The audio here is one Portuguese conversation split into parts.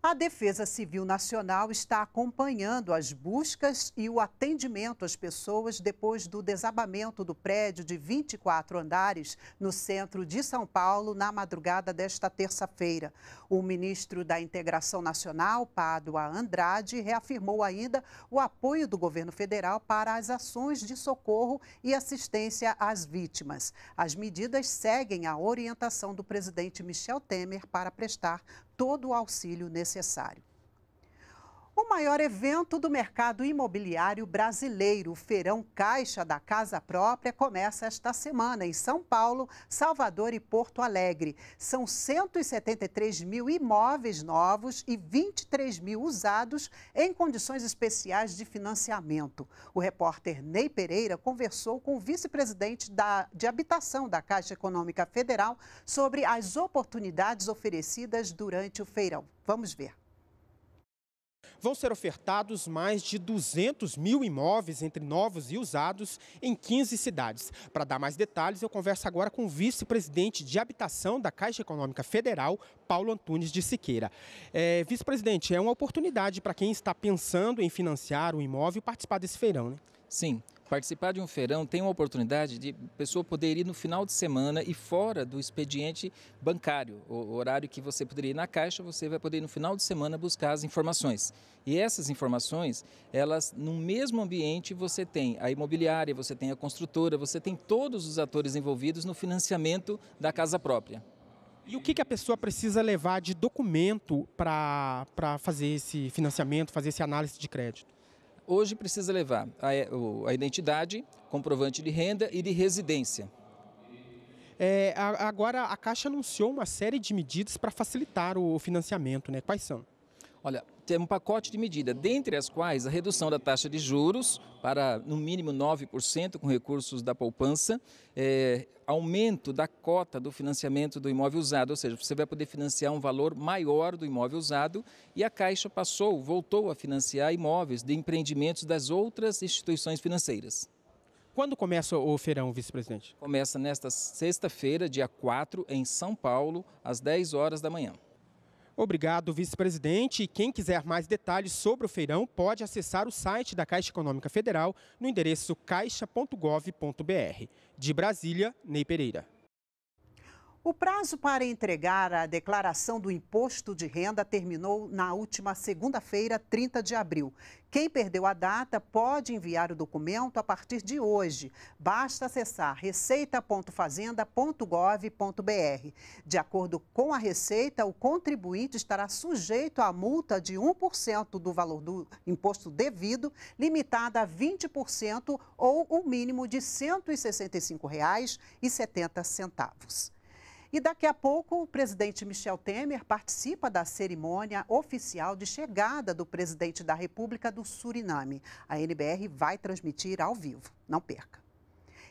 A Defesa Civil Nacional está acompanhando as buscas e o atendimento às pessoas depois do desabamento do prédio de 24 andares no centro de São Paulo na madrugada desta terça-feira. O ministro da Integração Nacional, Padua Andrade, reafirmou ainda o apoio do governo federal para as ações de socorro e assistência às vítimas. As medidas seguem a orientação do presidente Michel Temer para prestar todo o auxílio necessário. O maior evento do mercado imobiliário brasileiro, o Feirão Caixa da Casa Própria, começa esta semana em São Paulo, Salvador e Porto Alegre. São 173 mil imóveis novos e 23 mil usados em condições especiais de financiamento. O repórter Ney Pereira conversou com o vice-presidente de Habitação da Caixa Econômica Federal sobre as oportunidades oferecidas durante o feirão. Vamos ver. Vão ser ofertados mais de 200 mil imóveis entre novos e usados em 15 cidades. Para dar mais detalhes, eu converso agora com o vice-presidente de habitação da Caixa Econômica Federal, Paulo Antunes de Siqueira. É, vice-presidente, é uma oportunidade para quem está pensando em financiar um imóvel participar desse feirão, né? Sim. Participar de um feirão tem uma oportunidade de pessoa poder ir no final de semana e fora do expediente bancário, o horário que você poderia ir na caixa, você vai poder ir no final de semana buscar as informações. E essas informações, elas no mesmo ambiente você tem a imobiliária, você tem a construtora, você tem todos os atores envolvidos no financiamento da casa própria. E o que, que a pessoa precisa levar de documento para fazer esse financiamento, fazer essa análise de crédito? Hoje precisa levar a, a identidade, comprovante de renda e de residência. É, agora, a Caixa anunciou uma série de medidas para facilitar o financiamento, né? Quais são? Olha, tem um pacote de medidas, dentre as quais a redução da taxa de juros para no mínimo 9% com recursos da poupança, é, aumento da cota do financiamento do imóvel usado, ou seja, você vai poder financiar um valor maior do imóvel usado e a Caixa passou, voltou a financiar imóveis de empreendimentos das outras instituições financeiras. Quando começa o feirão, vice-presidente? Começa nesta sexta-feira, dia 4, em São Paulo, às 10 horas da manhã. Obrigado, vice-presidente. E quem quiser mais detalhes sobre o feirão pode acessar o site da Caixa Econômica Federal no endereço caixa.gov.br. De Brasília, Ney Pereira. O prazo para entregar a declaração do imposto de renda terminou na última segunda-feira, 30 de abril. Quem perdeu a data pode enviar o documento a partir de hoje. Basta acessar receita.fazenda.gov.br. De acordo com a Receita, o contribuinte estará sujeito à multa de 1% do valor do imposto devido, limitada a 20% ou o um mínimo de R$ 165,70. E daqui a pouco o presidente Michel Temer participa da cerimônia oficial de chegada do presidente da República do Suriname. A NBR vai transmitir ao vivo. Não perca.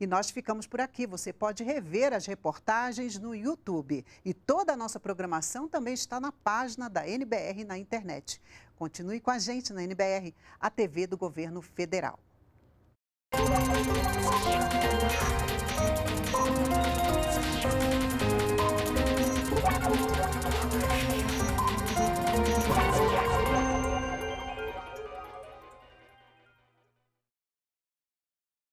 E nós ficamos por aqui. Você pode rever as reportagens no YouTube. E toda a nossa programação também está na página da NBR na internet. Continue com a gente na NBR, a TV do Governo Federal.